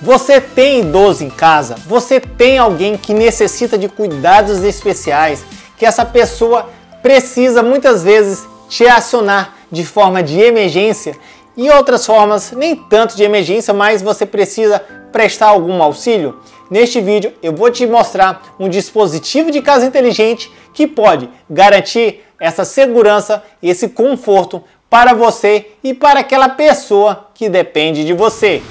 Você tem idoso em casa? Você tem alguém que necessita de cuidados especiais? Que essa pessoa precisa muitas vezes te acionar de forma de emergência e outras formas, nem tanto de emergência, mas você precisa prestar algum auxílio? Neste vídeo eu vou te mostrar um dispositivo de casa inteligente que pode garantir essa segurança, esse conforto para você e para aquela pessoa que depende de você.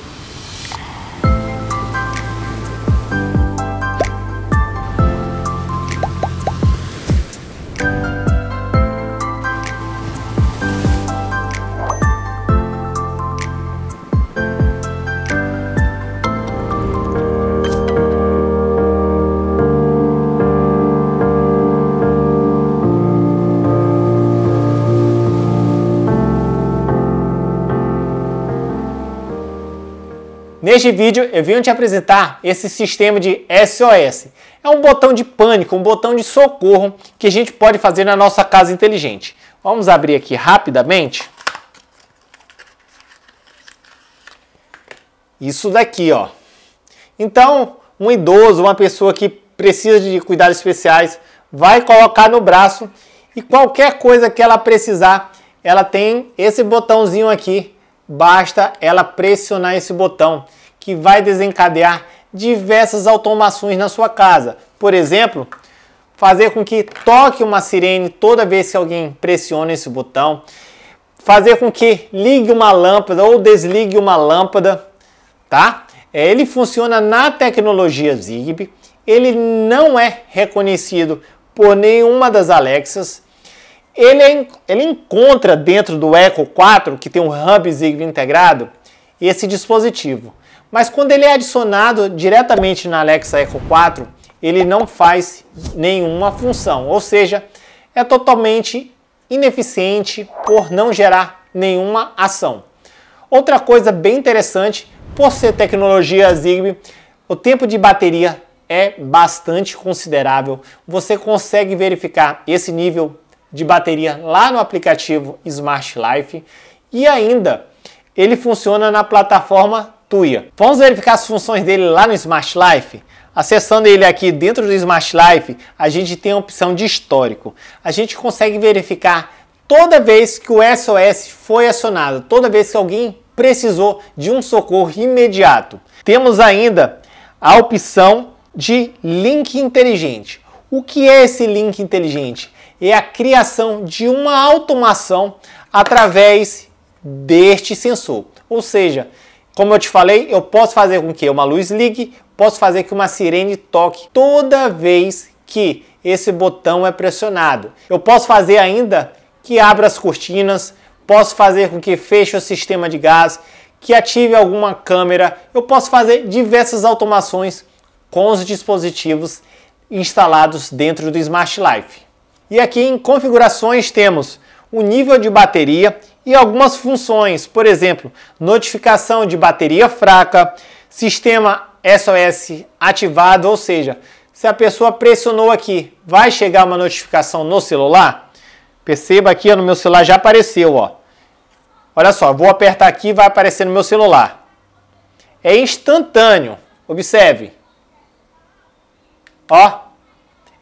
Neste vídeo eu venho te apresentar esse sistema de SOS. É um botão de pânico, um botão de socorro que a gente pode fazer na nossa casa inteligente. Vamos abrir aqui rapidamente. Isso daqui, ó. Então, um idoso, uma pessoa que precisa de cuidados especiais, vai colocar no braço e qualquer coisa que ela precisar, ela tem esse botãozinho aqui basta ela pressionar esse botão, que vai desencadear diversas automações na sua casa. Por exemplo, fazer com que toque uma sirene toda vez que alguém pressiona esse botão, fazer com que ligue uma lâmpada ou desligue uma lâmpada, tá? É, ele funciona na tecnologia Zigbee, ele não é reconhecido por nenhuma das Alexas, ele, é ele encontra dentro do Echo 4, que tem um hub Zigbee integrado, esse dispositivo. Mas quando ele é adicionado diretamente na Alexa Echo 4, ele não faz nenhuma função, ou seja, é totalmente ineficiente por não gerar nenhuma ação. Outra coisa bem interessante, por ser tecnologia Zigbee, o tempo de bateria é bastante considerável. Você consegue verificar esse nível de bateria lá no aplicativo Smart Life e ainda ele funciona na plataforma Tuya. Vamos verificar as funções dele lá no Smart Life? Acessando ele aqui dentro do Smart Life, a gente tem a opção de histórico. A gente consegue verificar toda vez que o SOS foi acionado, toda vez que alguém precisou de um socorro imediato. Temos ainda a opção de link inteligente. O que é esse link inteligente? é a criação de uma automação através deste sensor. Ou seja, como eu te falei, eu posso fazer com que uma luz ligue, posso fazer que uma sirene toque toda vez que esse botão é pressionado. Eu posso fazer ainda que abra as cortinas, posso fazer com que feche o sistema de gás, que ative alguma câmera. Eu posso fazer diversas automações com os dispositivos instalados dentro do Smart Life. E aqui em configurações temos o nível de bateria e algumas funções, por exemplo, notificação de bateria fraca, sistema SOS ativado, ou seja, se a pessoa pressionou aqui, vai chegar uma notificação no celular? Perceba aqui, no meu celular já apareceu, ó. Olha só, vou apertar aqui, vai aparecer no meu celular. É instantâneo. Observe. Ó,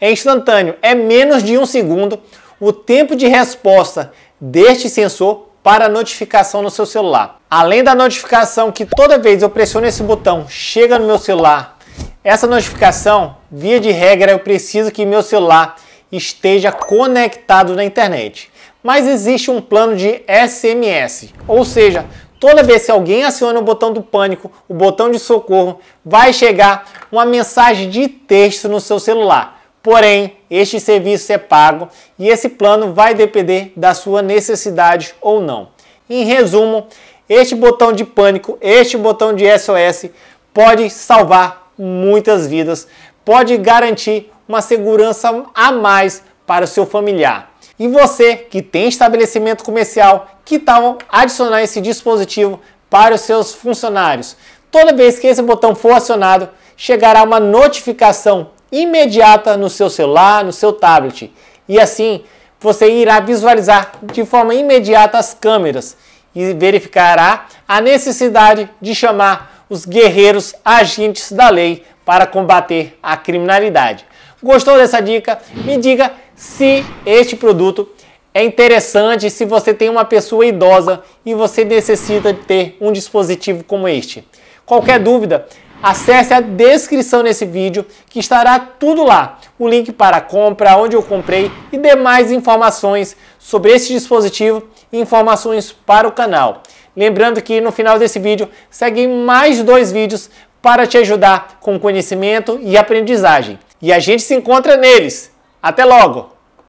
é instantâneo, é menos de um segundo o tempo de resposta deste sensor para a notificação no seu celular. Além da notificação que toda vez eu pressiono esse botão chega no meu celular, essa notificação, via de regra, eu preciso que meu celular esteja conectado na internet. Mas existe um plano de SMS, ou seja, toda vez que alguém aciona o botão do pânico, o botão de socorro, vai chegar uma mensagem de texto no seu celular Porém, este serviço é pago e esse plano vai depender da sua necessidade ou não. Em resumo, este botão de pânico, este botão de SOS pode salvar muitas vidas, pode garantir uma segurança a mais para o seu familiar. E você que tem estabelecimento comercial, que tal adicionar esse dispositivo para os seus funcionários? Toda vez que esse botão for acionado, chegará uma notificação imediata no seu celular, no seu tablet. E assim você irá visualizar de forma imediata as câmeras e verificará a necessidade de chamar os guerreiros agentes da lei para combater a criminalidade. Gostou dessa dica? Me diga se este produto é interessante se você tem uma pessoa idosa e você necessita de ter um dispositivo como este. Qualquer dúvida, acesse a descrição desse vídeo que estará tudo lá. O link para a compra, onde eu comprei e demais informações sobre esse dispositivo e informações para o canal. Lembrando que no final desse vídeo seguem mais dois vídeos para te ajudar com conhecimento e aprendizagem. E a gente se encontra neles. Até logo!